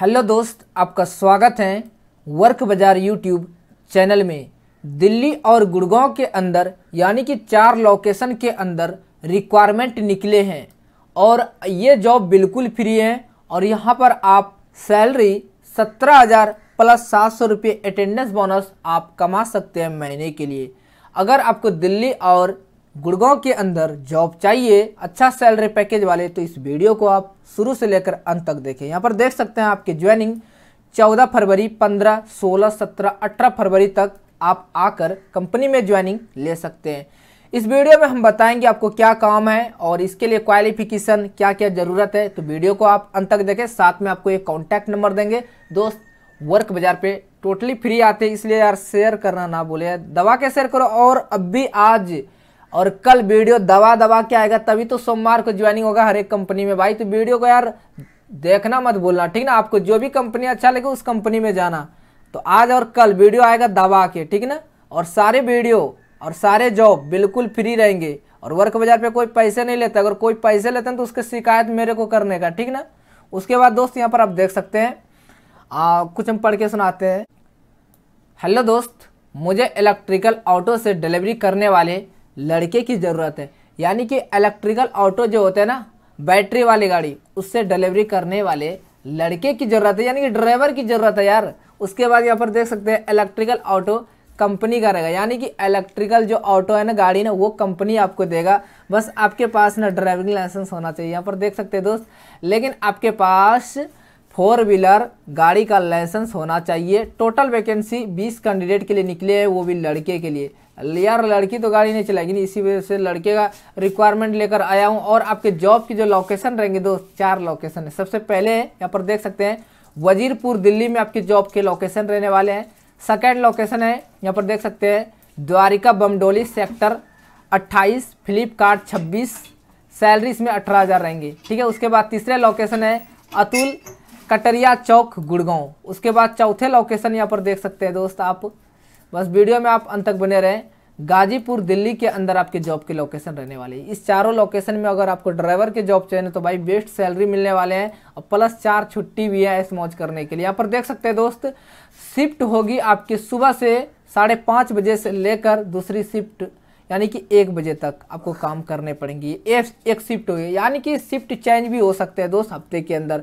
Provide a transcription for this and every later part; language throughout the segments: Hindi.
हेलो दोस्त आपका स्वागत है वर्क बाजार यूट्यूब चैनल में दिल्ली और गुड़गांव के अंदर यानी कि चार लोकेशन के अंदर रिक्वायरमेंट निकले हैं और ये जॉब बिल्कुल फ्री है और यहाँ पर आप सैलरी सत्रह हज़ार प्लस सात सौ रुपये अटेंडेंस बोनस आप कमा सकते हैं महीने के लिए अगर आपको दिल्ली और गुड़गांव के अंदर जॉब चाहिए अच्छा सैलरी पैकेज वाले तो इस वीडियो को आप शुरू से लेकर अंत तक देखें यहाँ पर देख सकते हैं आपकी ज्वाइनिंग 14 फरवरी 15, 16, 17, 18 फरवरी तक आप आकर कंपनी में ज्वाइनिंग ले सकते हैं इस वीडियो में हम बताएंगे आपको क्या काम है और इसके लिए क्वालिफिकेशन क्या क्या ज़रूरत है तो वीडियो को आप अंत तक देखें साथ में आपको एक कॉन्टैक्ट नंबर देंगे दोस्त वर्क बाजार पे टोटली फ्री आते हैं इसलिए यार शेयर करना ना बोले दबा के शेयर करो और अब भी आज और कल वीडियो दबा दबा के आएगा तभी तो सोमवार को ज्वाइनिंग होगा हर एक कंपनी में भाई तो वीडियो को यार देखना मत बोलना ठीक ना आपको जो भी कंपनी अच्छा लगे उस कंपनी में जाना तो आज और कल वीडियो आएगा दबा के ठीक ना और सारे वीडियो और सारे जॉब बिल्कुल फ्री रहेंगे और वर्क बाजार पे कोई पैसे नहीं लेता अगर कोई पैसे लेते हैं तो उसकी शिकायत मेरे को करने का ठीक ना उसके बाद दोस्त यहाँ पर आप देख सकते हैं आ, कुछ हम पढ़ के सुनाते हैं हेलो दोस्त मुझे इलेक्ट्रिकल ऑटो से डिलीवरी करने वाले लड़के की ज़रूरत है यानी कि इलेक्ट्रिकल ऑटो जो होते हैं ना बैटरी वाली गाड़ी उससे डिलीवरी करने वाले लड़के की ज़रूरत है यानी कि ड्राइवर की ज़रूरत है यार उसके बाद यहाँ पर देख सकते हैं इलेक्ट्रिकल ऑटो कंपनी का रहेगा यानी कि इलेक्ट्रिकल जो ऑटो है ना गाड़ी ना वो कंपनी आपको देगा बस आपके पास ना ड्राइविंग लाइसेंस होना चाहिए यहाँ पर देख सकते हैं दोस्त लेकिन आपके पास फोर व्हीलर गाड़ी का लाइसेंस होना चाहिए टोटल वैकेंसी 20 कैंडिडेट के लिए निकले है वो भी लड़के के लिए यार लड़की तो गाड़ी नहीं चलाएगी नहीं इसी वजह से लड़के का रिक्वायरमेंट लेकर आया हूँ और आपके जॉब की जो लोकेशन रहेंगे दो चार लोकेशन है सबसे पहले यहाँ पर देख सकते हैं वजीरपुर दिल्ली में आपके जॉब के लोकेशन रहने वाले हैं सेकेंड लोकेशन है यहाँ पर देख सकते हैं Dwarka Bamnoli sector 28 Flipkart 26 salary इसमें अठारह हज़ार रहेंगे ठीक है उसके बाद तीसरे लोकेशन है अतुल कटरिया चौक गुड़गांव उसके बाद चौथे लोकेशन यहाँ पर देख सकते हैं दोस्त आप बस वीडियो में आप अंत तक बने रहें गाजीपुर दिल्ली के अंदर आपके जॉब की लोकेशन रहने वाली है इस चारों लोकेशन में अगर आपको ड्राइवर के जॉब चाहिए तो भाई बेस्ट सैलरी मिलने वाले हैं और प्लस चार छुट्टी भी है इस मौज करने के लिए यहाँ पर देख सकते हैं दोस्त शिफ्ट होगी आपकी सुबह से साढ़े पाँच बजे से लेकर दूसरी शिफ्ट यानी कि एक बजे तक आपको काम करने पड़ेंगी एक एक शिफ्ट होगी यानी कि शिफ्ट चेंज भी हो सकते हैं दोस्त हफ्ते के अंदर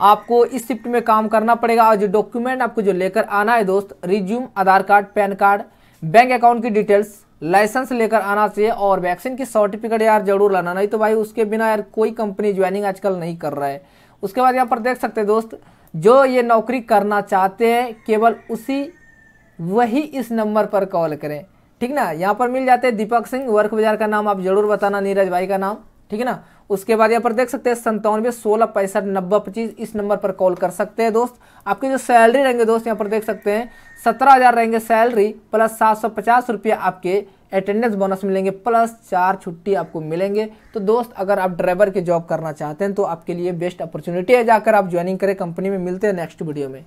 आपको इस शिफ्ट में काम करना पड़ेगा और जो डॉक्यूमेंट आपको जो लेकर आना है दोस्त resume Aadhaar card PAN card bank account की डिटेल्स लाइसेंस लेकर आना चाहिए और वैक्सीन की सर्टिफिकेट यार जरूर लाना नहीं तो भाई उसके बिना यार कोई कंपनी ज्वाइनिंग आजकल नहीं कर रहा है उसके बाद यहाँ पर देख सकते हैं दोस्त जो ये नौकरी करना चाहते हैं केवल उसी वही इस नंबर पर कॉल करें ठीक ना यहाँ पर मिल जाते हैं दीपक सिंह वर्क बाजार का नाम आप जरूर बताना नीरज भाई का नाम ठीक है ना उसके बाद यहाँ पर देख सकते हैं संतानवे सोलह पैंसठ नब्बे पच्चीस इस नंबर पर कॉल कर सकते हैं दोस्त आपके जो सैलरी रहेंगे दोस्त यहाँ पर देख सकते हैं सत्रह हज़ार रहेंगे सैलरी प्लस सात सौ पचास रुपया आपके अटेंडेंस बोनस मिलेंगे प्लस चार छुट्टी आपको मिलेंगे तो दोस्त अगर आप ड्राइवर की जॉब करना चाहते हैं तो आपके लिए बेस्ट अपॉर्चुनिटी है जाकर आप ज्वाइनिंग करें कंपनी में मिलते हैं नेक्स्ट वीडियो में